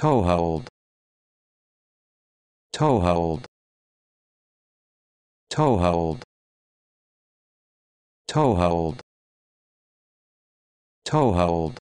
toehold toehold toehold toehold toehold